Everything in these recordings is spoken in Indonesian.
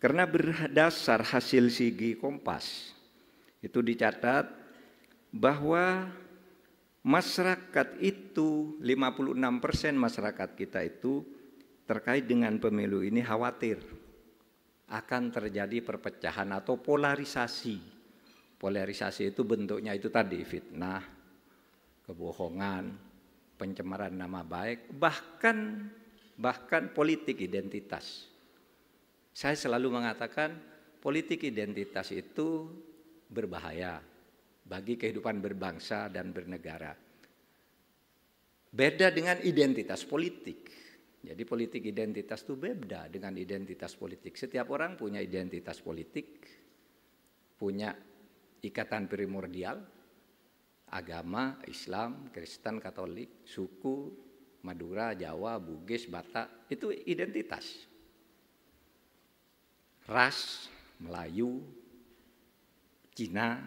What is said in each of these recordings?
Karena berdasar hasil sigi kompas itu dicatat bahwa masyarakat itu 56% persen masyarakat kita itu terkait dengan pemilu ini khawatir akan terjadi perpecahan atau polarisasi. Polarisasi itu bentuknya itu tadi fitnah, kebohongan, pencemaran nama baik, bahkan bahkan politik identitas. Saya selalu mengatakan politik identitas itu berbahaya bagi kehidupan berbangsa dan bernegara. Beda dengan identitas politik. Jadi politik identitas itu beda dengan identitas politik. Setiap orang punya identitas politik, punya ikatan primordial, agama, Islam, Kristen, Katolik, suku, Madura, Jawa, Bugis, Batak, itu identitas ras Melayu, Cina,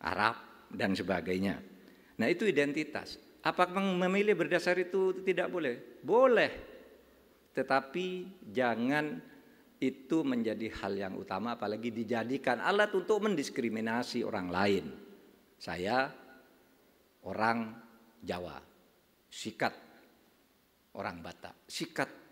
Arab dan sebagainya. Nah, itu identitas. Apakah memilih berdasar itu tidak boleh? Boleh. Tetapi jangan itu menjadi hal yang utama apalagi dijadikan alat untuk mendiskriminasi orang lain. Saya orang Jawa, sikat orang Batak, sikat